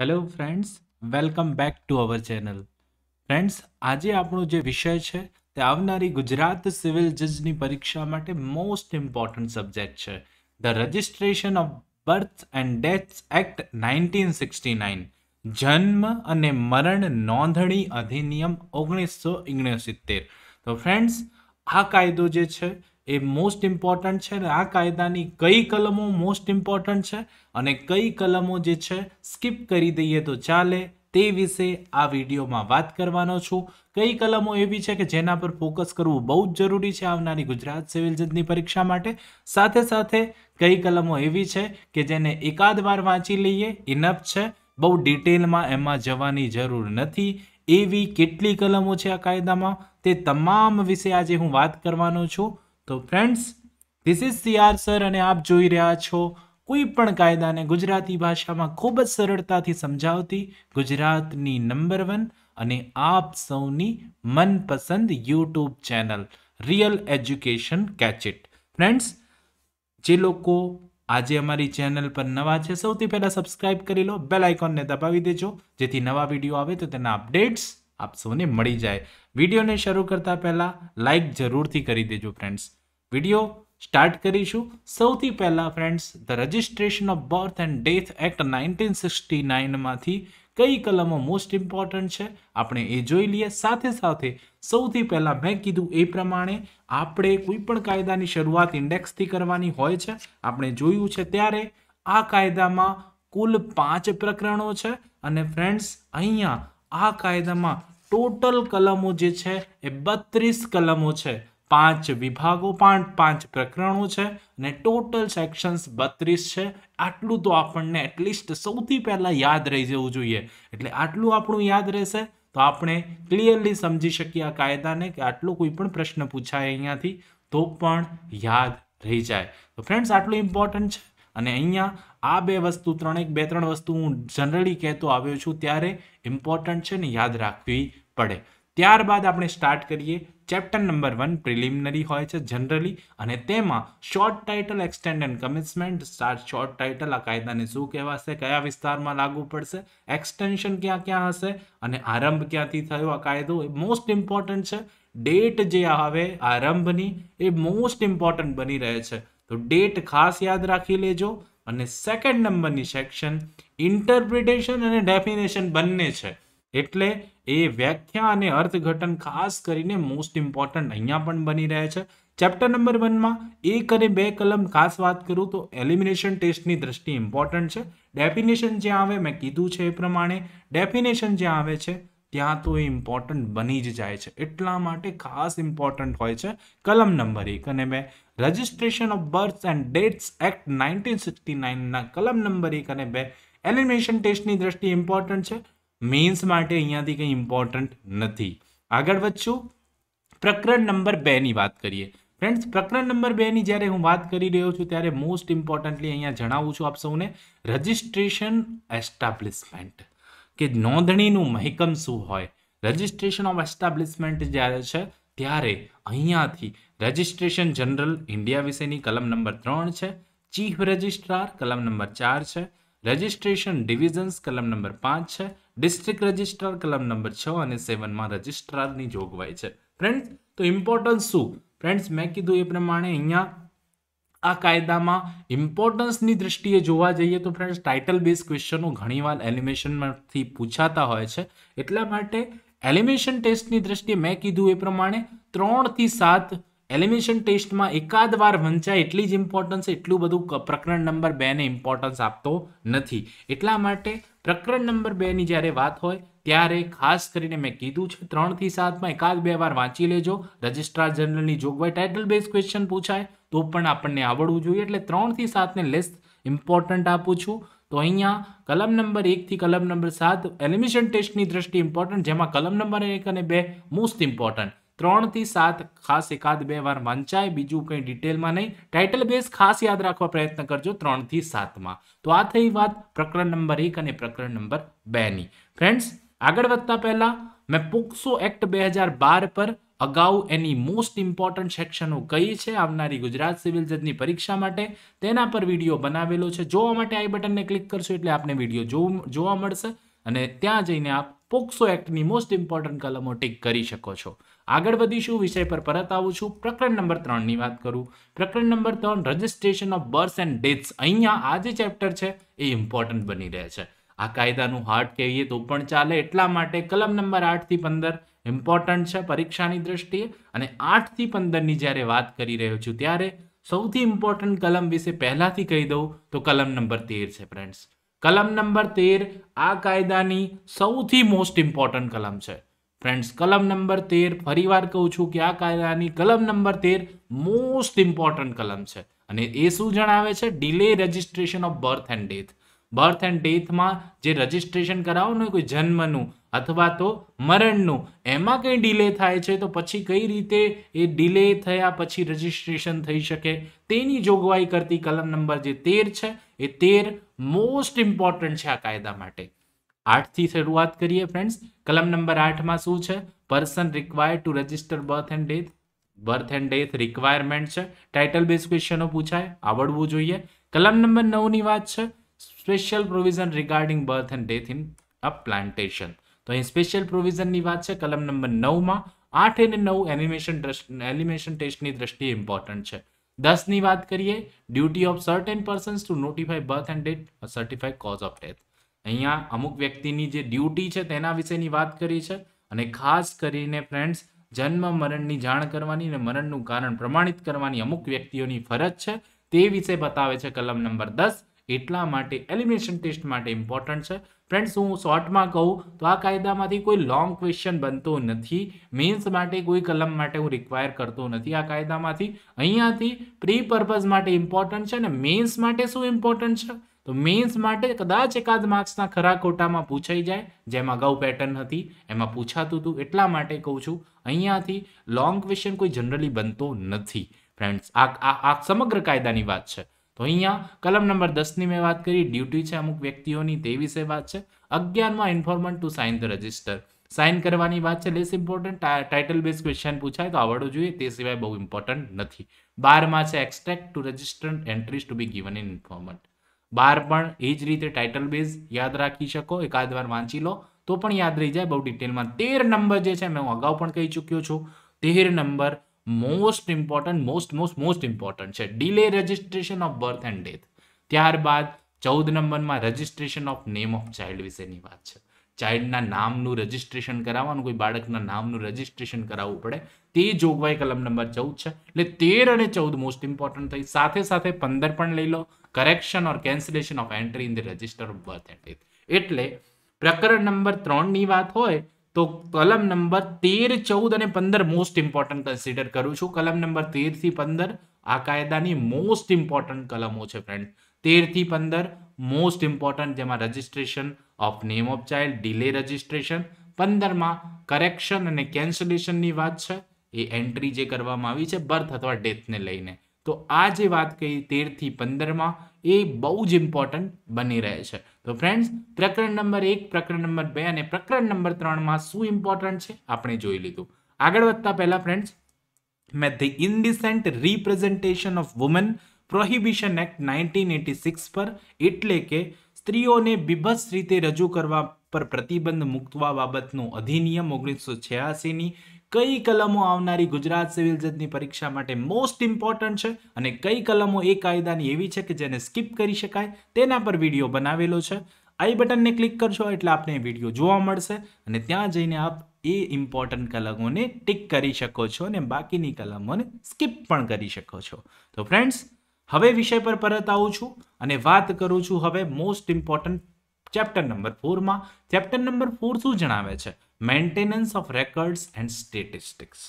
hello friends welcome back to our channel friends આજે આપણો જે વિષય છે તે આવનારી ગુજરાત સિવિલ જજની પરીક્ષા માટે મોસ્ટ ઇમ્પોર્ટન્ટ સબ્જેક્ટ છે the registration of birth and deaths act nineteen sixty nine જન્મ અને મરણ નોંધણી અધિનિયમ ઓગણીસો ઓગણસિત્તેર તો ફ્રેન્ડ્સ આ કાયદો જે છે એ મોસ્ટ ઇમ્પોર્ટન્ટ છે અને આ કાયદાની કઈ કલમો મોસ્ટ ઇમ્પોર્ટન્ટ છે અને કઈ કલમો જે છે સ્કીપ કરી દઈએ તો ચાલે તે વિશે આ વિડીયોમાં વાત કરવાનો છું કઈ કલમો એવી છે કે જેના પર ફોકસ કરવું બહુ જ જરૂરી છે આવનારી ગુજરાત સિવિલ જજની પરીક્ષા માટે સાથે સાથે કઈ કલમો એવી છે કે જેને એકાદ વાર વાંચી લઈએ ઇનફ છે બહુ ડિટેલમાં એમાં જવાની જરૂર નથી એવી કેટલી કલમો છે આ કાયદામાં તે તમામ વિશે આજે હું વાત કરવાનો છું તો friends this is CR sir અને આપ જોઈ રહ્યા છો કોઈ પણ કાયદાને ગુજરાતી ભાષામાં ખૂબ જ સરળતાથી સમજાવતી ગુજરાતની નંબર વન અને આપ સૌની મનપસંદ યુટ્યુબ ચેનલ રિયલ એજ્યુકેશન કેચિટ ફ્રેન્ડ્સ જે લોકો આજે અમારી ચેનલ પર નવા છે સૌથી પહેલાં સબસ્ક્રાઇબ કરી લો બેલ આઇકોનને દબાવી દેજો જેથી નવા વિડીયો આવે તો તેના અપડેટ્સ આપ સૌને મળી જાય વિડીયોને શરૂ કરતા પહેલાં લાઇક જરૂરથી કરી દેજો ફ્રેન્ડ્સ વિડીયો સ્ટાર્ટ કરીશું સૌથી પહેલાં friends the registration of birth and death act nineteen sixty નાઇનમાંથી કઈ કલમો મોસ્ટ ઇમ્પોર્ટન્ટ છે આપણે એ જોઈ લઈએ સાથે સાથે સૌથી પહેલાં મેં કીધું એ પ્રમાણે આપણે કોઈ પણ કાયદાની શરૂઆત ઇન્ડેક્સથી કરવાની હોય છે આપણે જોયું છે ત્યારે આ કાયદામાં કુલ પાંચ પ્રકરણો છે અને ફ્રેન્ડ્સ અહીંયા આ કાયદામાં ટોટલ કલમો જે છે એ બત્રીસ કલમો છે પાંચ વિભાગો પણ પાંચ પ્રકરણો છે અને ટોટલ સેક્શન્સ બત્રીસ છે આટલું તો આપણને એટલીસ્ટ સૌથી પહેલાં યાદ રહી જવું જોઈએ એટલે આટલું આપણું યાદ રહેશે તો આપણે ક્લિયરલી સમજી શકીએ આ કાયદાને કે આટલો કોઈ પણ પ્રશ્ન પૂછાય અહીંયાથી તો પણ યાદ રહી જાય તો ફ્રેન્ડ્સ આટલું ઇમ્પોર્ટન્ટ છે અને અહીંયા આ બે વસ્તુ ત્રણેક બે ત્રણ વસ્તુ હું જનરલી કહેતો આવ્યો છું ત્યારે ઇમ્પોર્ટન્ટ છે ને યાદ રાખવી પડે ત્યારબાદ આપણે સ્ટાર્ટ કરીએ ચેપ્ટર નંબર વન પ્રિલિમિનરી હોય છે જનરલી અને તેમાં short title extend and commitment short title આ કાયદાને શું કહેવાશે કયા વિસ્તારમાં લાગુ પડશે એક્સટેન્શન ક્યાં ક્યાં હશે અને આરંભ ક્યાંથી થયો આ કાયદો એ મોસ્ટ ઇમ્પોર્ટન્ટ છે ડેટ જે આવે આરંભની એ મોસ્ટ ઇમ્પોર્ટન્ટ બની રહે છે તો ડેટ ખાસ યાદ રાખી લેજો અને સેકન્ડ નંબરની સેક્શન ઇન્ટરપ્રિટેશન અને ડેફિનેશન બંને છે એટલે એ વ્યાખ્યા અને અર્થઘટન ખાસ કરીને મોસ્ટ ઇમ્પોર્ટન્ટ અહીંયા પણ બની રહે છે ચેપ્ટર નંબર વનમાં એક અને બે કલમ ખાસ વાત કરું તો એલિમિનેશન ટેસ્ટની દ્રષ્ટિ ઇમ્પોર્ટન્ટ છે ડેફિનેશન જ્યાં આવે મેં કીધું છે એ પ્રમાણે ડેફિનેશન જ્યાં આવે છે ત્યાં તો એ ઇમ્પોર્ટન્ટ બની જ જાય છે એટલા માટે ખાસ ઇમ્પોર્ટન્ટ હોય છે કલમ નંબર એક અને બે registration of birth and dates act nineteen sixty નાઇનના કલમ નંબર એક અને બે એલિમિનેશન ટેસ્ટની દ્રષ્ટિ ઇમ્પોર્ટન્ટ છે મેન્સ માટે અહીંયાથી કંઈ ઇમ્પોર્ટન્ટ નથી આગળ વધશું પ્રકરણ નંબર બેની વાત કરીએ ફ્રેન્ડ્સ પ્રકરણ નંબર બેની જ્યારે હું વાત કરી રહ્યો છું ત્યારે મોસ્ટ ઇમ્પોર્ટન્ટલી અહીંયા જણાવું છું આપ સૌને રજિસ્ટ્રેશન એસ્ટાબ્લિશમેન્ટ કે નોંધણીનું મહેકમ શું હોય રજિસ્ટ્રેશન ઓફ એસ્ટાબ્લિશમેન્ટ જ્યારે છે ત્યારે અહીંયાથી રજિસ્ટ્રેશન જનરલ ઇન્ડિયા વિશેની કલમ નંબર ત્રણ છે ચીફ રજિસ્ટ્રાર કલમ નંબર ચાર છે રજિસ્ટ્રેશન ડિવિઝન્સ કલમ નંબર પાંચ છે ડિસ્ટ્રિક્ટ રજિસ્ટ્રાર કલમ નંબર છ અને સેવનમાં રજિસ્ટ્રારની જોગવાઈ છે ફ્રેન્ડ્સ તો ઇમ્પોર્ટન્સ શું ફ્રેન્ડ્સ મેં કીધું એ પ્રમાણે અહીંયા આ કાયદામાં ઇમ્પોર્ટન્સની દ્રષ્ટિએ જોવા જઈએ તો ફ્રેન્ડ્સ ટાઇટલ બેઝ ક્વેશ્ચનો ઘણીવાર એલિમેશનમાંથી પૂછાતા હોય છે એટલા માટે એલિમેશન ટેસ્ટની દ્રષ્ટિએ મેં કીધું એ પ્રમાણે ત્રણથી સાત એલિમિનેશન ટેસ્ટમાં એકાદ વાર વંચાય એટલી જ ઇમ્પોર્ટન્સ એટલું બધું પ્રકરણ નંબર બેને ઇમ્પોર્ટન્સ આપતો નથી એટલા માટે પ્રકરણ નંબર બેની જ્યારે વાત હોય ત્યારે ખાસ કરીને મેં કીધું છે ત્રણથી સાતમાં એકાદ બે વાર વાંચી લેજો રજિસ્ટ્રાર જનરલની જોગવાઈ ટાઇટલ બેઝ ક્વેશ્ચન પૂછાય તો પણ આપણને આવડવું જોઈએ એટલે ત્રણથી સાતને લેસ ઇમ્પોર્ટન્ટ આપું છું તો અહીંયા કલમ નંબર એકથી કલમ નંબર સાત એલિમિશન ટેસ્ટની દ્રષ્ટિ ઇમ્પોર્ટન્ટ જેમાં કલમ નંબર એક અને બે મોસ્ટ ઇમ્પોર્ટન્ટ ત્રણથી સાત ખાસ એકાદ બે વાર વંચાય બીજું કંઈ ડિટેલમાં નહીં ટાઇટલ બેઝ ખાસ યાદ રાખવા પ્રયત્ન કરજો ત્રણથી સાતમાં તો આ થઈ વાત પ્રકરણ નંબર એક અને પ્રકરણ નંબર બેની ફ્રેન્ડ્સ આગળ વધતા પહેલાં મેં પોક્સો એક્ટ બે હજાર બાર પર અગાઉ એની મોસ્ટ ઇમ્પોર્ટન્ટ સેક્શનો કઈ છે આવનારી ગુજરાત સિવિલ જજની પરીક્ષા માટે તેના પર વિડીયો બનાવેલો છે જોવા માટે આઈ બટનને ક્લિક કરશો એટલે આપને વિડીયો જોવા મળશે અને ત્યાં જઈને આપ પોક્સો એક્ટની મોસ્ટ ઇમ્પોર્ટન્ટ કલમો ટીક કરી શકો છો આગળ વધીશું વિષય પર પરત આવું છું પ્રકરણ નંબર ત્રણની વાત કરું પ્રકરણ નંબર ત્રણ registration of birth and deaths અહીંયા આ જે ચેપ્ટર છે એ ઇમ્પોર્ટન્ટ બની રહે છે આ કાયદાનું હાર્ટ કહીએ તો પણ ચાલે એટલા માટે કલમ નંબર આઠથી પંદર ઇમ્પોર્ટન્ટ છે પરીક્ષાની દ્રષ્ટિએ અને આઠથી પંદરની જ્યારે વાત કરી રહ્યો છું ત્યારે સૌથી ઇમ્પોર્ટન્ટ કલમ વિશે પહેલાંથી કહી દઉં તો કલમ નંબર તેર છે ફ્રેન્ડ્સ કલમ નંબર તેર આ કાયદાની સૌથી મોસ્ટ ઇમ્પોર્ટન્ટ કલમ છે ફ્રેન્ડ્સ કલમ નંબર તેર ફરીવાર કહું છું કે આ કાયદાની કલમ નંબર તેર મોસ્ટ ઇમ્પોર્ટન્ટ કલમ છે અને એ શું જણાવે છે delay registration of birth and death birth and ડેથમાં જે રજિસ્ટ્રેશન કરાવો ને કોઈ જન્મનું અથવા તો મરણનું એમાં કંઈ ડિલે થાય છે તો પછી કઈ રીતે એ ડિલે થયા પછી રજિસ્ટ્રેશન થઈ શકે તેની જોગવાઈ કરતી કલમ નંબર જે તેર છે એ તેર મોસ્ટ ઇમ્પોર્ટન્ટ છે આ કાયદા માટે આઠથી શરૂઆત કરીએ ફ્રેન્ડ્સ કલમ નંબર આઠમાં શું છે person required to register birth and death birth and death requirement છે ટાઇટલ બેઝ ક્વેશ્ચનો પૂછાય આવડવું જોઈએ કલમ નંબર નવની વાત છે special provision regarding birth and death in a plantation તો અહીં સ્પેશિયલ પ્રોવિઝનની વાત છે કલમ નંબર નવમાં આઠ અને નવ એનિમેશન એનિમેશન ટેસ્ટની દ્રષ્ટિએ ઇમ્પોર્ટન્ટ છે દસની વાત કરીએ duty of certain persons to notify birth and date certify cause of death અહીંયા અમુક વ્યક્તિની જે ડ્યુટી છે તેના વિશેની વાત કરી છે અને ખાસ કરીને ફ્રેન્ડ્સ જન્મ મરણની જાણ કરવાની અને મરણનું કારણ પ્રમાણિત કરવાની અમુક વ્યક્તિઓની ફરજ છે તે વિશે બતાવે છે કલમ નંબર દસ એટલા માટે એલિમિનેશન ટેસ્ટ માટે ઇમ્પોર્ટન્ટ છે ફ્રેન્ડ્સ હું શોર્ટમાં કહું તો આ કાયદામાંથી કોઈ લોંગ ક્વેશ્ચન બનતો નથી મેન્સ માટે કોઈ કલમ માટે હું રિક્વાયર કરતો નથી આ કાયદામાંથી અહીંયાથી પ્રી પર્પઝ માટે ઇમ્પોર્ટન્ટ છે અને મેન્સ માટે શું ઇમ્પોર્ટન્ટ છે તો મેન્સ માટે કદાચ એકાદ માર્ક્સના ખરા ખોટામાં પૂછાઈ જાય જેમાં અગાઉ પેટર્ન હતી એમાં પૂછાતું હતું એટલા માટે કહું છું અહીંયાથી લોંગ ક્વેશ્ચન કોઈ જનરલી બનતો નથી ફ્રેન્ડ્સ આ આ સમગ્ર કાયદાની વાત છે તો અહીંયા કલમ નંબર દસની મેં વાત કરી ડ્યુટી છે અમુક વ્યક્તિઓની તે વિશે વાત છે અગિયારમાં informant to sign the register sign કરવાની વાત છે less important title base question પૂછાય તો આવડવું જોઈએ તે સિવાય બહુ ઇમ્પોર્ટન્ટ નથી બારમાં છે extract to register entries to be given in informant બહાર પણ એ જ રીતે ટાઇટલ બેઝ યાદ રાખી શકો એકાદ વાર વાંચી લો તો પણ યાદ રહી જાય બહુ ડિટેલમાં તેર નંબર જે છે મેં હું અગાઉ પણ કહી ચૂક્યો છું તેર number most important most most most important છે delay registration of birth and death ત્યારબાદ ચૌદ નંબરમાં registration of name of child વિશેની વાત છે ચાઇલ્ડના નામનું રજિસ્ટ્રેશન કરાવવાનું કોઈ બાળકના નામનું રજિસ્ટ્રેશન કરાવવું પડે તે જોગવાઈ કલમ નંબર ચૌદ છે એટલે તેર અને ચૌદ મોસ્ટ ઇમ્પોર્ટન્ટ થઈ સાથે સાથે પંદર પણ લઈ લો correction or cancellation of entry in the register of birth and death એટલે પ્રકરણ નંબર ત્રણની વાત હોય તો કલમ નંબર તેર ચૌદ અને પંદર મોસ્ટ ઇમ્પોર્ટન્ટ કન્સિડર કરું છું કલમ નંબર તેરથી પંદર આ કાયદાની મોસ્ટ ઇમ્પોર્ટન્ટ કલમો છે ફ્રેન્ડ તેરથી પંદર મોસ્ટ ઇમ્પોર્ટન્ટ જેમાં registration of name of child delay registration પંદરમાં કરેક્શન અને કેન્સલેશનની વાત છે એ એન્ટ્રી જે કરવામાં આવી છે બર્થ અથવા ડેથને લઈને તો આ જે વાત કહી તેરથી પંદરમાં એ બહુ જ ઇમ્પોર્ટન્ટ બની રહે છે તો ફ્રેન્ડ્સ પ્રકરણ નંબર એક પ્રકરણ નંબર બે અને પ્રકરણ નંબર ત્રણમાં શું ઇમ્પોર્ટન્ટ છે આપણે જોઈ લીધું આગળ વધતા પહેલાં ફ્રેન્ડ્સ મેં the indecent representation of woman prohibition act nineteen eighty six પર એટલે કે સ્ત્રીઓને બીભત્સ રીતે રજૂ કરવા પર પ્રતિબંધ મૂકવા બાબતનું અધિનિયમ ઓગણીસો છ્યાસીની કઈ કલમો આવનારી ગુજરાત સિવિલ જજની પરીક્ષા માટે મોસ્ટ ઇમ્પોર્ટન્ટ છે અને કઈ કલમો એ કાયદાની એવી છે કે જેને સ્કીપ કરી શકાય તેના પર વિડીયો બનાવેલો છે આઈ બટનને ક્લિક કરશો એટલે આપને વિડીયો જોવા મળશે અને ત્યાં જઈને આપ એ ઇમ્પોર્ટન્ટ કલમોને ટિક કરી શકો છો અને બાકીની કલમોને સ્કીપ પણ કરી શકો છો તો ફ્રેન્ડ્સ હવે વિષય પર પરત આવું છું અને વાત કરું છું હવે મોસ્ટ ઇમ્પોર્ટન્ટ ચેપ્ટર નંબર ફોરમાં ચેપ્ટર નંબર ફોર શું જણાવે છે maintenance of records and statistics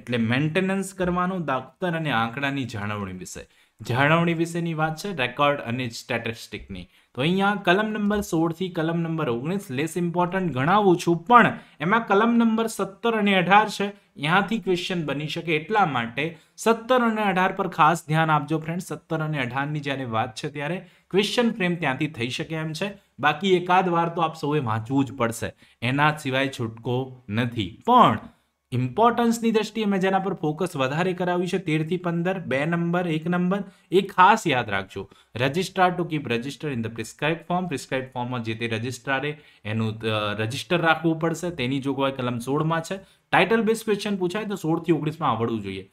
એટલે મેન્ટેનન્સ કરવાનું દાખતર અને આંકડાની જાળવણી વિશે જાળવણી વિશેની વાત છે રેકોર્ડ અને સ્ટેટિસ્ટિકની તો અહીંયા કલમ નંબર સોળથી કલમ નંબર ઓગણીસ લેસ ઇમ્પોર્ટન્ટ ગણાવું છું પણ એમાં કલમ નંબર સત્તર અને અઢાર છે ત્યાંથી ક્વેશ્ચન બની શકે એટલા માટે સત્તર અને અઢાર પર ખાસ ધ્યાન આપજો ફ્રેન્ડ સત્તર અને અઢારની જ્યારે વાત છે ત્યારે ક્વેશ્ચન ફ્રેમ ત્યાંથી થઈ શકે એમ છે બાકી એકાદ વાર તો આપ સૌએ વાંચવું જ પડશે એના સિવાય છૂટકો નથી પણ ઇમ્પોર્ટન્સની દ્રષ્ટિએ મેં જેના પર ફોકસ વધારે કરાવ્યું છે તેરથી પંદર બે નંબર એક નંબર એ ખાસ યાદ રાખજો registrar to keep register in the prescribe form prescribe ફોર્મમાં જે તે રજિસ્ટ્રારે એનું રજિસ્ટર રાખવું પડશે તેની જોગવાઈ કલમ સોળમાં છે ટાઇટલ બેઝ ક્વેશ્ચન પૂછાય તો સોળથી ઓગણીસમાં આવડવું જોઈએ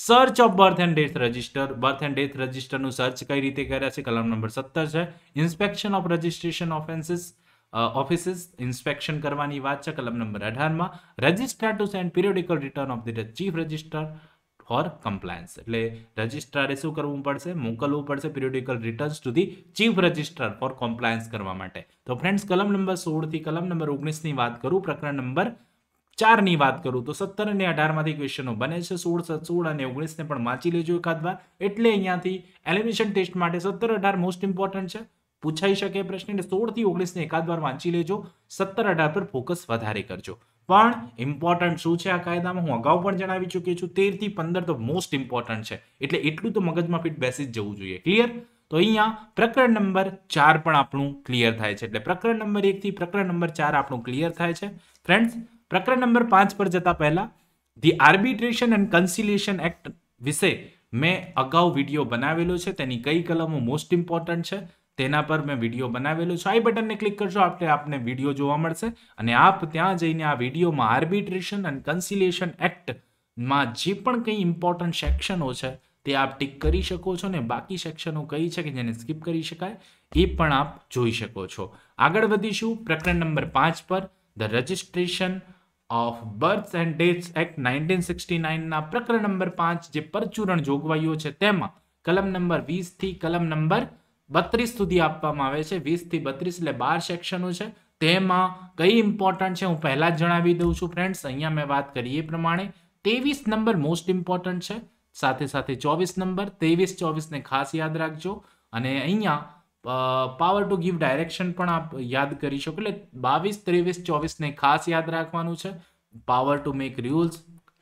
search of birth and death register birth and death રજિસ્ટરનું સર્ચ કઈ રીતે કર્યા છે કલમ નંબર સત્તર છે inspection of registration offences offices inspection કરવાની વાત છે કલમ નંબર અઢારમાં registrar to send periodical return of the chief register for compliance એટલે રજિસ્ટ્રારે શું કરવું પડશે મોકલવું પડશે periodical returns to the chief register for compliance કરવા માટે તો ફ્રેન્ડ્સ કલમ નંબર સોળથી કલમ નંબર ઓગણીસની વાત કરું પ્રકરણ નંબર ચારની વાત કરું તો સત્તર અને અઢારમાંથી ક્વેશ્ચનો બને છે સોળ સોળ અને ઓગણીસને પણ વાંચી લેજો એકાદ વાર એટલે અહીંયાથી એલિમિનેશન ટેસ્ટ માટે સત્તર અઢાર મોસ્ટ ઇમ્પોર્ટન્ટ છે પૂછાઈ શકે પ્રશ્ન એટલે સોળથી ઓગણીસને એકાદ વાર વાંચી લેજો સત્તર અઢાર પર ફોકસ વધારે કરજો પણ ઇમ્પોર્ટન્ટ શું છે આ કાયદામાં હું અગાઉ પણ જણાવી ચૂક્યો છું તેરથી પંદર તો મોસ્ટ ઇમ્પોર્ટન્ટ છે એટલે એટલું તો મગજમાં ફિટ બેસી જ જવું જોઈએ ક્લિયર તો અહીંયા પ્રકરણ નંબર ચાર પણ આપણું ક્લિયર થાય છે એટલે પ્રકરણ નંબર એકથી પ્રકરણ નંબર ચાર આપણું ક્લિયર થાય છે ફ્રેન્ડ્સ પ્રકરણ નંબર પાંચ પર જતા પહેલા the arbitration and conciliation act વિશે મેં અગાઉ વિડીયો બનાવેલો છે તેની કઈ કલમો મોસ્ટ ઇમ્પોર્ટન્ટ છે તેના પર મેં વિડીયો બનાવેલો છે આઈ બટનને ક્લિક કરશો આપણે આપને વિડીયો જોવા મળશે અને આપ ત્યાં જઈને આ વિડીયોમાં આર્બિટ્રેશન અને કન્સિલિએશન એક્ટમાં જે પણ કંઈ ઇમ્પોર્ટન્ટ સેક્શનો છે તે આપ ટીક કરી શકો છો ને બાકી સેક્શનો કઈ છે કે જેને સ્કીપ કરી શકાય એ પણ આપ જોઈ શકો છો આગળ વધીશું પ્રકરણ નંબર પાંચ પર the registration of birth and death act nineteen sixty નાઇનના પ્રકરણ નંબર પાંચ જે પરચુરણ જોગવાઈઓ છે તેમાં કલમ નંબર વીસથી કલમ નંબર બત્રીસ સુધી આપવામાં આવે છે વીસથી બત્રીસ એટલે બાર સેક્શનો છે તેમાં કઈ ઇમ્પોર્ટન્ટ છે હું પહેલાં જ જણાવી દઉં છું ફ્રેન્ડ્સ અહીંયા મેં વાત કરી એ પ્રમાણે ત્રેવીસ નંબર મોસ્ટ ઇમ્પોર્ટન્ટ છે સાથે સાથે ચોવીસ નંબર ત્રેવીસ ચોવીસને ખાસ યાદ રાખજો અને અહીંયા પાવર ટુ ગીવ ડાયરેક્શન પણ આપ યાદ કરી શકો એટલે બાવીસ ત્રેવીસ ચોવીસને ખાસ યાદ રાખવાનું છે પાવર ટુ મેક રૂલ્સ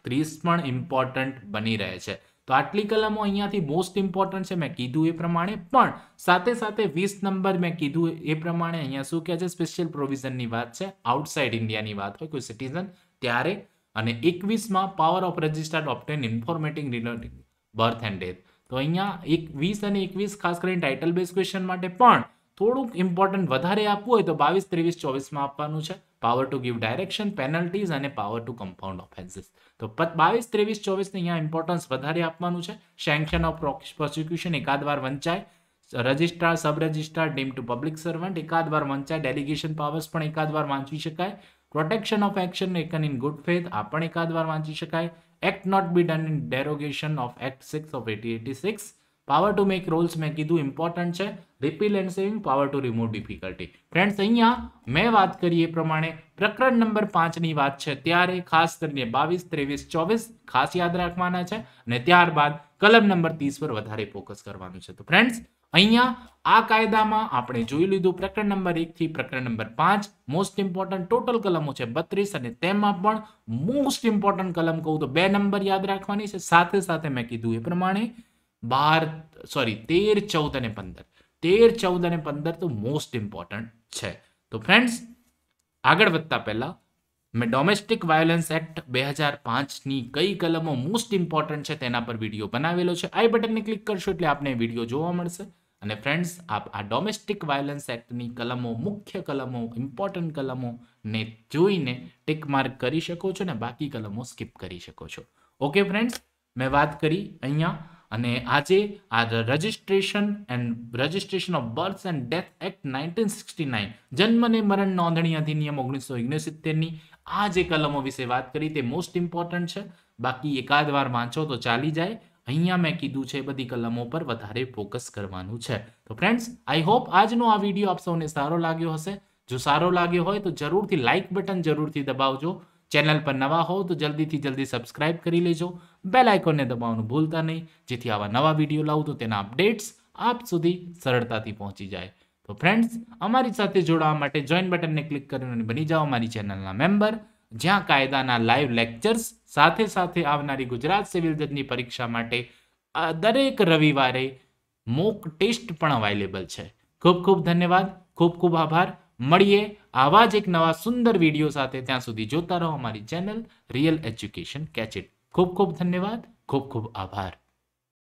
ત્રીસ પણ ઇમ્પોર્ટન્ટ બની રહે છે તો આટલી કલમો અહીંયાથી મોસ્ટ ઇમ્પોર્ટન્ટ છે મેં કીધું એ પ્રમાણે પણ સાથે સાથે વીસ નંબર મેં કીધું એ પ્રમાણે અહીંયા શું કહે છે સ્પેશિયલ પ્રોવિઝનની વાત છે આઉટસાઇડ ઇન્ડિયાની વાત હોય કોઈ સિટીઝન ત્યારે અને એકવીસમાં power of registered obtain information relating birth and death તો અહીંયા એક વીસ અને એકવીસ ખાસ કરીને ટાઇટલ બેઝ ક્વેશ્ચન માટે પણ થોડુંક ઇમ્પોર્ટન્ટ વધારે આપવું હોય તો બાવીસ ત્રેવીસ ચોવીસમાં આપવાનું છે power to give direction penalties અને પાવર ટુ કમ્પાઉન્ડ ઓફેન્સીસ તો બાવીસ ત્રેવીસ ચોવીસને અહીંયા ઇમ્પોર્ટન્સ વધારે આપવાનું છે સેન્ક્શન ઓફ પ્રોસિક્યુશન એકાદ વાર વંચાય registrar sub registrar deem to public servant એકાદ વાર વંચાય ડેલિગેશન પાવર્સ પણ એકાદ વાર વાંચી શકાય protection of action taken in good faith આ પણ એકાદ વાર વાંચી શકાય act not be done in derogation of act six of eighty eighty six power to make rules મેં કીધું ઇમ્પોર્ટન્ટ છે repeal and saving power to remove difficulty friends અહીંયા મેં વાત કરી એ પ્રમાણે પ્રકરણ નંબર પાંચની વાત છે ત્યારે ખાસ કરીને બાવીસ ત્રેવીસ ચોવીસ ખાસ યાદ રાખવાના છે અને ત્યારબાદ કલમ નંબર ત્રીસ પર વધારે ફોકસ કરવાનું છે તો ફ્રેન્ડ્સ અહીંયા આ કાયદામાં આપણે જોઈ લીધું પ્રકરણ નંબર એકથી પ્રકરણ નંબર પાંચ મોસ્ટ ઇમ્પોર્ટન્ટ ટોટલ કલમો છે બત્રીસ અને તેમાં પણ મોસ્ટ ઇમ્પોર્ટન્ટ કલમ કહું તો બે નંબર યાદ રાખવાની છે સાથે સાથે મેં કીધું એ પ્રમાણે બાર સોરી તેર ચૌદ અને પંદર તેર ચૌદ અને પંદર તો મોસ્ટ ઇમ્પોર્ટન્ટ છે તો ફ્રેન્ડ્સ આગળ વધતા પહેલાં મેં ડોમેસ્ટિક વાયોલન્સ એક્ટ બે હજાર પાંચની કઈ કલમો મોસ્ટ ઇમ્પોર્ટન્ટ છે તેના પર વિડીયો બનાવેલો છે આઈ બટનને ક્લિક કરશો એટલે આપને વિડીયો જોવા મળશે અને ફ્રેન્ડ્સ આપ આ ડોમેસ્ટિક વાયોલન્સ એક્ટની કલમો મુખ્ય કલમો ઇમ્પોર્ટન્ટ કલમોને જોઈને ટિક માર્ક કરી શકો છો ને બાકી કલમો સ્કીપ કરી શકો છો ઓકે ફ્રેન્ડ્સ મેં વાત કરી અહીંયા અને આજે આ registration and registration of birth and death act nineteen sixty nine જન્મ અને મરણ નોંધણી અધિનિયમ ઓગણીસો ઓગણસિત્તેરની આ જે કલમો વિશે વાત કરી તે મોસ્ટ ઇમ્પોર્ટન્ટ છે બાકી એકાદ વાર વાંચો તો ચાલી જાય અહીંયા મેં કીધું છે બધી કલમો પર વધારે ફોકસ કરવાનું છે તો ફ્રેન્ડ્સ આઈ હોપ આજનો આ વિડીયો આપ સૌને સારો લાગ્યો હશે જો સારો લાગ્યો હોય તો જરૂરથી લાઇક બટન જરૂરથી દબાવજો ચેનલ પર નવા હોવ તો જલ્દીથી જલ્દી સબસ્ક્રાઇબ કરી લેજો બેલ આઇકોનને દબાવવાનું ભૂલતા નહીં જેથી આવા નવા વિડીયો લાવું તો તેના અપડેટ્સ આપ સુધી સરળતાથી પહોંચી જાય તો ફ્રેન્ડ્સ અમારી સાથે જોડાવા માટે જોઈન બટનને ક્લિક કરીને બની જાઓ અમારી ચેનલના મેમ્બર જ્યાં કાયદાના લાઈવ લેક્ચર્સ સાથે સાથે આવનારી ગુજરાત સિવિલ જજની પરીક્ષા માટે દરેક રવિવારે મોક ટેસ્ટ પણ અવાઇલેબલ છે ખૂબ ખૂબ ધન્યવાદ ખૂબ ખૂબ આભાર મળીએ આવા જ એક નવા સુંદર વિડીયો સાથે ત્યાં સુધી જોતા રહો અમારી ચેનલ રિયલ એજ્યુકેશન કેચેટ ખૂબ ખૂબ ધન્યવાદ ખૂબ ખૂબ આભાર